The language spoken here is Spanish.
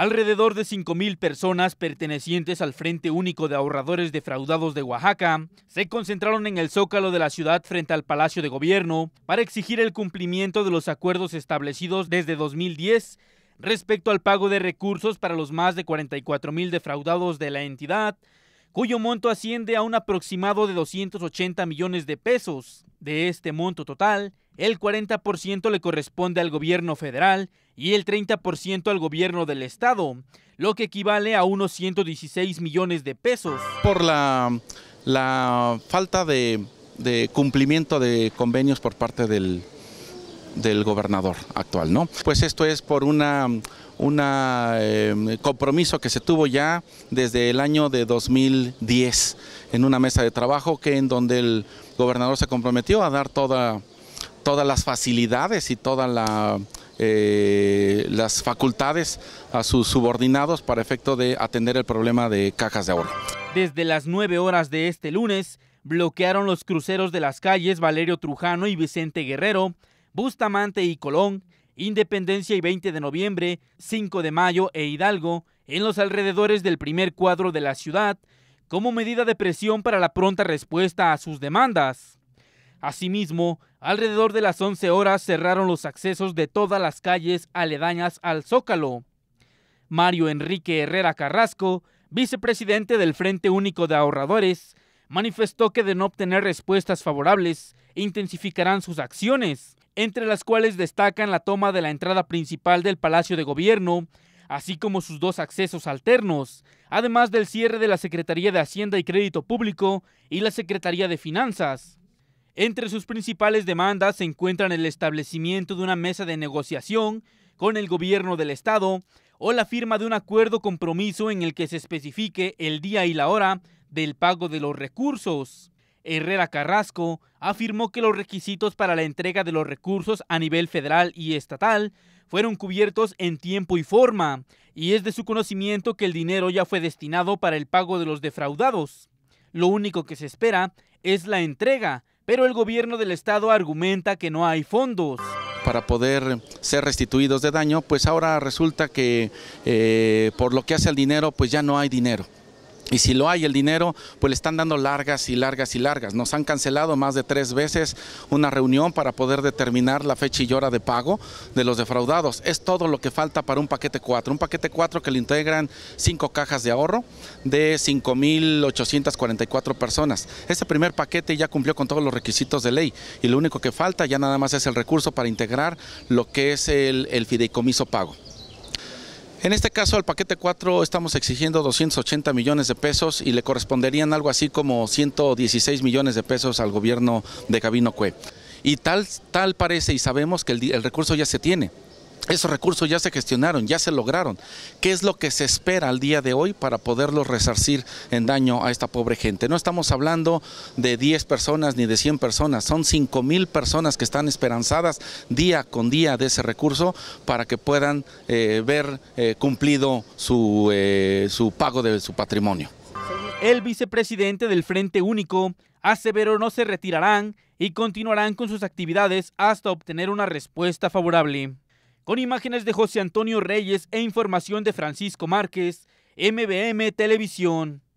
Alrededor de 5.000 personas pertenecientes al Frente Único de Ahorradores Defraudados de Oaxaca se concentraron en el zócalo de la ciudad frente al Palacio de Gobierno para exigir el cumplimiento de los acuerdos establecidos desde 2010 respecto al pago de recursos para los más de 44.000 defraudados de la entidad cuyo monto asciende a un aproximado de 280 millones de pesos. De este monto total, el 40% le corresponde al gobierno federal y el 30% al gobierno del estado, lo que equivale a unos 116 millones de pesos. Por la, la falta de, de cumplimiento de convenios por parte del, del gobernador actual, ¿no? Pues esto es por una un em, compromiso que se tuvo ya desde el año de 2010 en una mesa de trabajo que en donde el gobernador se comprometió a dar toda, todas las facilidades y todas eh, las facultades a sus subordinados para efecto de atender el problema de cajas de ahorro. Desde las 9 horas de este lunes, bloquearon los cruceros de las calles Valerio Trujano y Vicente Guerrero Bustamante y Colón, Independencia y 20 de noviembre, 5 de mayo e Hidalgo, en los alrededores del primer cuadro de la ciudad, como medida de presión para la pronta respuesta a sus demandas. Asimismo, alrededor de las 11 horas cerraron los accesos de todas las calles aledañas al Zócalo. Mario Enrique Herrera Carrasco, vicepresidente del Frente Único de Ahorradores, manifestó que de no obtener respuestas favorables, intensificarán sus acciones entre las cuales destacan la toma de la entrada principal del Palacio de Gobierno, así como sus dos accesos alternos, además del cierre de la Secretaría de Hacienda y Crédito Público y la Secretaría de Finanzas. Entre sus principales demandas se encuentran el establecimiento de una mesa de negociación con el gobierno del Estado o la firma de un acuerdo compromiso en el que se especifique el día y la hora del pago de los recursos. Herrera Carrasco afirmó que los requisitos para la entrega de los recursos a nivel federal y estatal fueron cubiertos en tiempo y forma, y es de su conocimiento que el dinero ya fue destinado para el pago de los defraudados. Lo único que se espera es la entrega, pero el gobierno del estado argumenta que no hay fondos para poder ser restituidos de daño, pues ahora resulta que eh, por lo que hace al dinero, pues ya no hay dinero. Y si lo hay el dinero, pues le están dando largas y largas y largas. Nos han cancelado más de tres veces una reunión para poder determinar la fecha y hora de pago de los defraudados. Es todo lo que falta para un paquete 4. Un paquete 4 que le integran cinco cajas de ahorro de 5.844 personas. Ese primer paquete ya cumplió con todos los requisitos de ley y lo único que falta ya nada más es el recurso para integrar lo que es el fideicomiso pago. En este caso, al paquete 4 estamos exigiendo 280 millones de pesos y le corresponderían algo así como 116 millones de pesos al gobierno de Gabino Cue. Y tal, tal parece y sabemos que el recurso ya se tiene esos recursos ya se gestionaron, ya se lograron. ¿Qué es lo que se espera al día de hoy para poderlos resarcir en daño a esta pobre gente? No estamos hablando de 10 personas ni de 100 personas, son 5 mil personas que están esperanzadas día con día de ese recurso para que puedan eh, ver eh, cumplido su, eh, su pago de su patrimonio. El vicepresidente del Frente Único aseveró no se retirarán y continuarán con sus actividades hasta obtener una respuesta favorable. Con imágenes de José Antonio Reyes e información de Francisco Márquez, MBM Televisión.